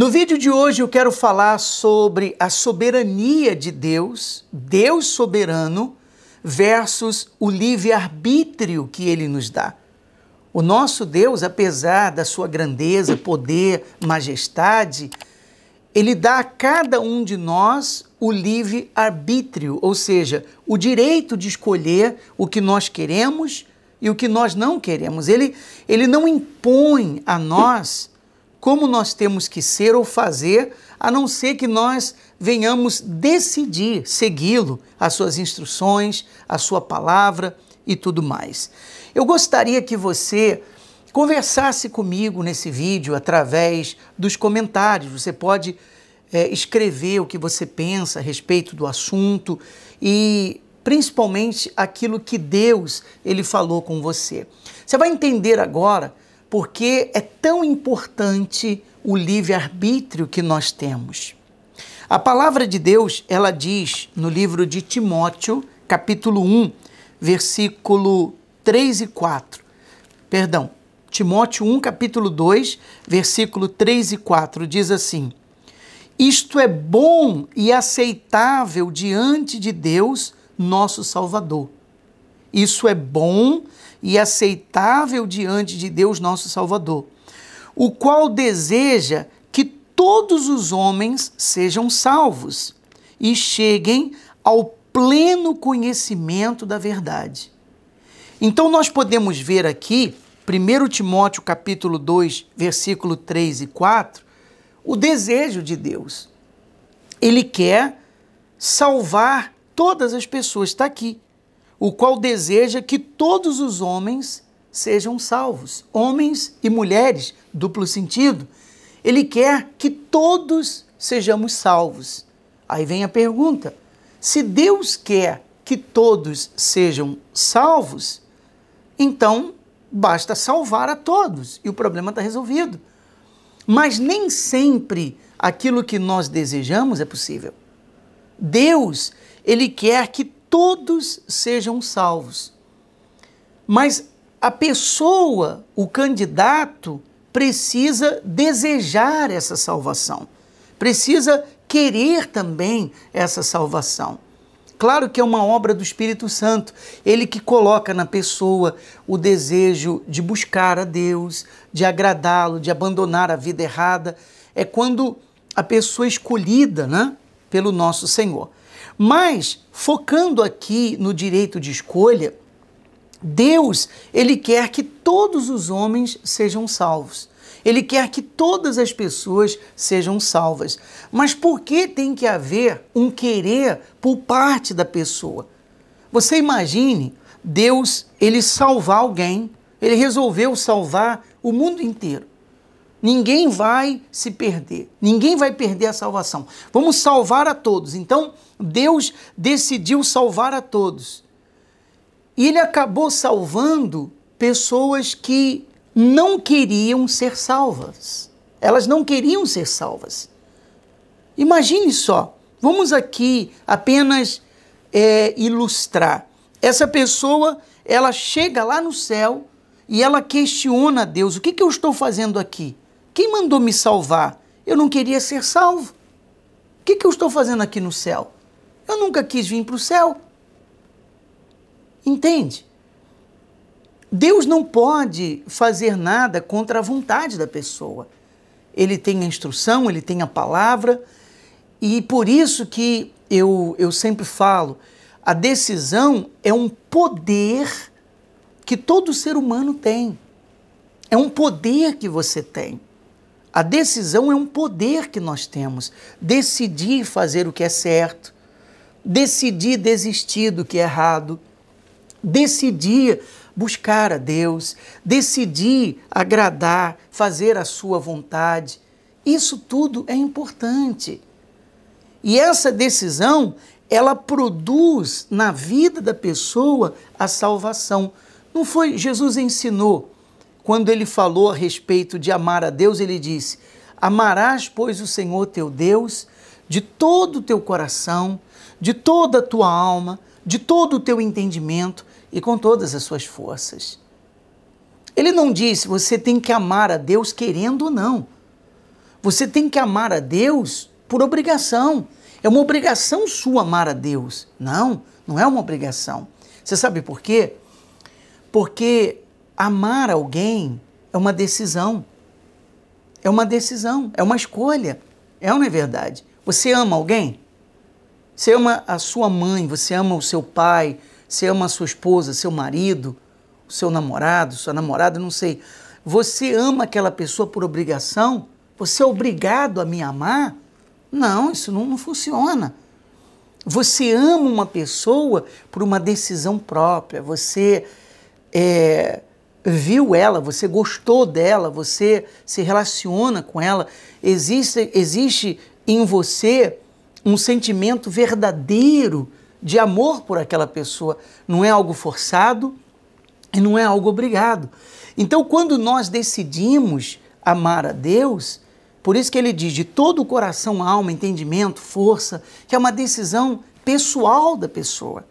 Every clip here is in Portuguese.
No vídeo de hoje eu quero falar sobre a soberania de Deus, Deus soberano, versus o livre-arbítrio que ele nos dá. O nosso Deus, apesar da sua grandeza, poder, majestade, ele dá a cada um de nós o livre-arbítrio, ou seja, o direito de escolher o que nós queremos e o que nós não queremos. Ele, ele não impõe a nós como nós temos que ser ou fazer, a não ser que nós venhamos decidir segui-lo, as suas instruções, a sua palavra e tudo mais. Eu gostaria que você conversasse comigo nesse vídeo através dos comentários. Você pode é, escrever o que você pensa a respeito do assunto e principalmente aquilo que Deus ele falou com você. Você vai entender agora porque é tão importante o livre-arbítrio que nós temos. A palavra de Deus, ela diz no livro de Timóteo, capítulo 1, versículo 3 e 4. Perdão, Timóteo 1, capítulo 2, versículo 3 e 4 diz assim: Isto é bom e aceitável diante de Deus, nosso Salvador. Isso é bom e aceitável diante de Deus nosso Salvador, o qual deseja que todos os homens sejam salvos e cheguem ao pleno conhecimento da verdade. Então nós podemos ver aqui, 1 Timóteo capítulo 2, versículo 3 e 4, o desejo de Deus. Ele quer salvar todas as pessoas, está aqui o qual deseja que todos os homens sejam salvos, homens e mulheres, duplo sentido. Ele quer que todos sejamos salvos. Aí vem a pergunta: se Deus quer que todos sejam salvos, então basta salvar a todos e o problema está resolvido. Mas nem sempre aquilo que nós desejamos é possível. Deus, ele quer que todos sejam salvos. Mas a pessoa, o candidato, precisa desejar essa salvação, precisa querer também essa salvação. Claro que é uma obra do Espírito Santo, ele que coloca na pessoa o desejo de buscar a Deus, de agradá-lo, de abandonar a vida errada. É quando a pessoa é escolhida né, pelo nosso Senhor. Mas, focando aqui no direito de escolha, Deus, ele quer que todos os homens sejam salvos. Ele quer que todas as pessoas sejam salvas. Mas por que tem que haver um querer por parte da pessoa? Você imagine Deus, ele salvar alguém, ele resolveu salvar o mundo inteiro. Ninguém vai se perder, ninguém vai perder a salvação. Vamos salvar a todos. Então, Deus decidiu salvar a todos. E ele acabou salvando pessoas que não queriam ser salvas. Elas não queriam ser salvas. Imagine só, vamos aqui apenas é, ilustrar. Essa pessoa, ela chega lá no céu e ela questiona a Deus: o que, que eu estou fazendo aqui? Quem mandou me salvar? Eu não queria ser salvo. O que, que eu estou fazendo aqui no céu? Eu nunca quis vir para o céu. Entende? Deus não pode fazer nada contra a vontade da pessoa. Ele tem a instrução, ele tem a palavra, e por isso que eu, eu sempre falo, a decisão é um poder que todo ser humano tem. É um poder que você tem. A decisão é um poder que nós temos. Decidir fazer o que é certo, decidir desistir do que é errado, decidir buscar a Deus, decidir agradar, fazer a sua vontade. Isso tudo é importante. E essa decisão, ela produz na vida da pessoa a salvação. Não foi Jesus ensinou quando ele falou a respeito de amar a Deus, ele disse: Amarás, pois, o Senhor teu Deus de todo o teu coração, de toda a tua alma, de todo o teu entendimento e com todas as suas forças. Ele não disse você tem que amar a Deus querendo ou não. Você tem que amar a Deus por obrigação. É uma obrigação sua amar a Deus. Não, não é uma obrigação. Você sabe por quê? Porque amar alguém é uma decisão. É uma decisão, é uma escolha. É ou não é verdade? Você ama alguém? Você ama a sua mãe, você ama o seu pai, você ama a sua esposa, seu marido, o seu namorado, sua namorada, não sei. Você ama aquela pessoa por obrigação? Você é obrigado a me amar? Não, isso não, não funciona. Você ama uma pessoa por uma decisão própria. Você é, viu ela, você gostou dela, você se relaciona com ela, existe, existe em você um sentimento verdadeiro de amor por aquela pessoa. Não é algo forçado e não é algo obrigado. Então, quando nós decidimos amar a Deus, por isso que ele diz de todo o coração, alma, entendimento, força, que é uma decisão pessoal da pessoa.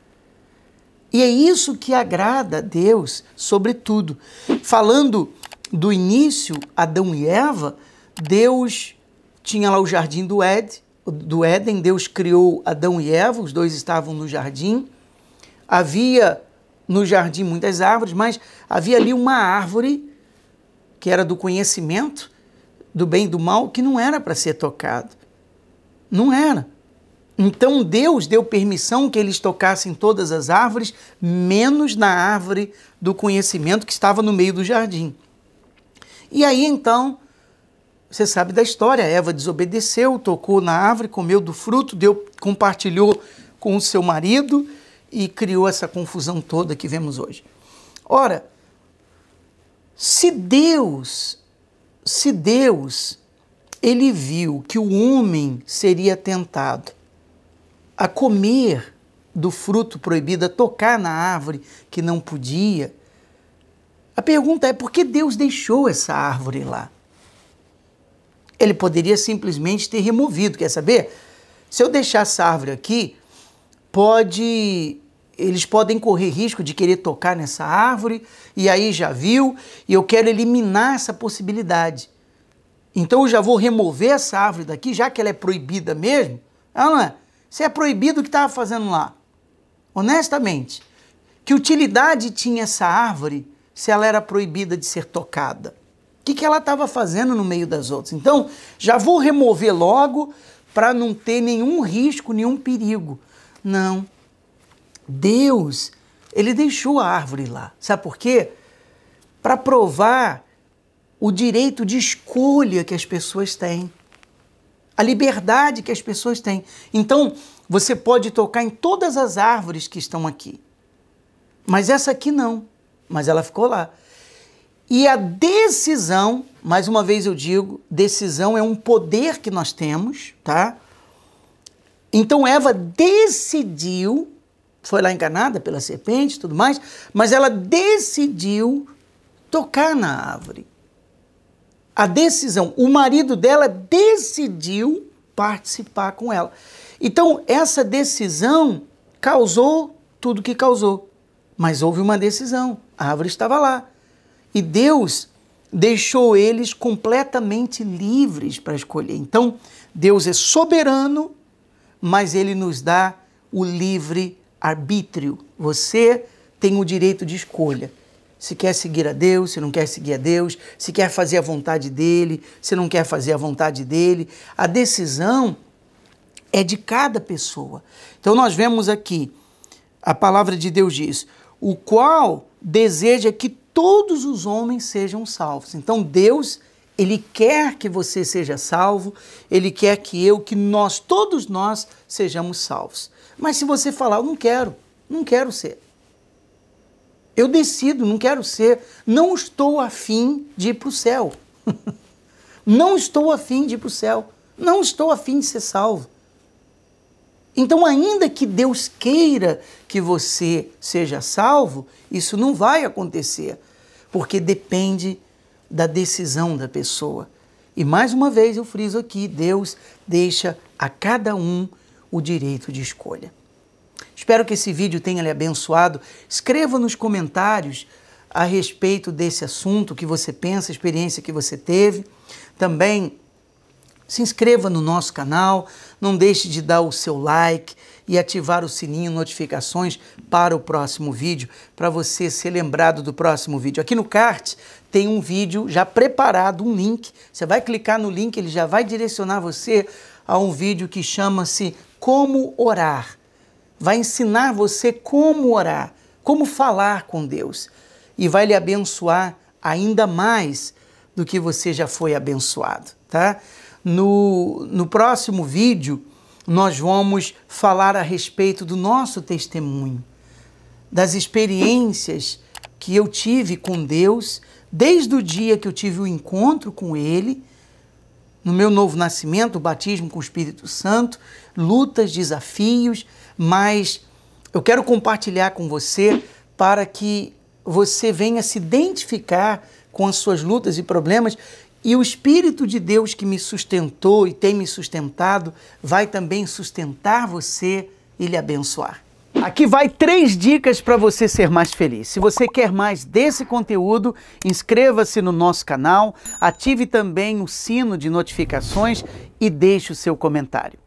E é isso que agrada a Deus, sobretudo. Falando do início, Adão e Eva, Deus tinha lá o jardim do Éden, do Éden, Deus criou Adão e Eva, os dois estavam no jardim. Havia no jardim muitas árvores, mas havia ali uma árvore que era do conhecimento do bem e do mal que não era para ser tocado. Não era. Então Deus deu permissão que eles tocassem todas as árvores, menos na árvore do conhecimento que estava no meio do jardim. E aí então, você sabe da história, Eva desobedeceu, tocou na árvore, comeu do fruto, deu, compartilhou com o seu marido e criou essa confusão toda que vemos hoje. Ora, se Deus, se Deus, ele viu que o homem seria tentado a comer do fruto proibido, a tocar na árvore que não podia. A pergunta é por que Deus deixou essa árvore lá? Ele poderia simplesmente ter removido, quer saber? Se eu deixar essa árvore aqui, pode eles podem correr risco de querer tocar nessa árvore, e aí já viu, e eu quero eliminar essa possibilidade. Então eu já vou remover essa árvore daqui, já que ela é proibida mesmo. Ela é você é proibido o que estava fazendo lá. Honestamente. Que utilidade tinha essa árvore se ela era proibida de ser tocada? O que, que ela estava fazendo no meio das outras? Então, já vou remover logo para não ter nenhum risco, nenhum perigo. Não. Deus, ele deixou a árvore lá. Sabe por quê? Para provar o direito de escolha que as pessoas têm a liberdade que as pessoas têm. Então, você pode tocar em todas as árvores que estão aqui. Mas essa aqui não, mas ela ficou lá. E a decisão, mais uma vez eu digo, decisão é um poder que nós temos, tá? Então Eva decidiu, foi lá enganada pela serpente e tudo mais, mas ela decidiu tocar na árvore a decisão. O marido dela decidiu participar com ela. Então, essa decisão causou tudo que causou. Mas houve uma decisão. A árvore estava lá. E Deus deixou eles completamente livres para escolher. Então, Deus é soberano, mas ele nos dá o livre arbítrio. Você tem o direito de escolha se quer seguir a Deus, se não quer seguir a Deus, se quer fazer a vontade dele, se não quer fazer a vontade dele. A decisão é de cada pessoa. Então nós vemos aqui, a palavra de Deus diz: o qual deseja que todos os homens sejam salvos. Então Deus, ele quer que você seja salvo, ele quer que eu, que nós, todos nós, sejamos salvos. Mas se você falar, eu não quero, não quero ser eu decido, não quero ser, não estou afim de ir para o céu. não estou afim de ir para o céu. Não estou afim de ser salvo. Então, ainda que Deus queira que você seja salvo, isso não vai acontecer, porque depende da decisão da pessoa. E mais uma vez eu friso aqui: Deus deixa a cada um o direito de escolha. Espero que esse vídeo tenha lhe abençoado. Escreva nos comentários a respeito desse assunto, o que você pensa, a experiência que você teve. Também se inscreva no nosso canal, não deixe de dar o seu like e ativar o sininho notificações para o próximo vídeo, para você ser lembrado do próximo vídeo. Aqui no CART tem um vídeo já preparado, um link. Você vai clicar no link, ele já vai direcionar você a um vídeo que chama-se Como Orar vai ensinar você como orar, como falar com Deus e vai lhe abençoar ainda mais do que você já foi abençoado, tá? No, no próximo vídeo, nós vamos falar a respeito do nosso testemunho, das experiências que eu tive com Deus, desde o dia que eu tive o encontro com Ele, no meu novo nascimento, o batismo com o Espírito Santo, lutas, desafios, mas eu quero compartilhar com você para que você venha se identificar com as suas lutas e problemas e o Espírito de Deus que me sustentou e tem me sustentado vai também sustentar você e lhe abençoar. Aqui vai três dicas para você ser mais feliz. Se você quer mais desse conteúdo, inscreva-se no nosso canal, ative também o sino de notificações e deixe o seu comentário.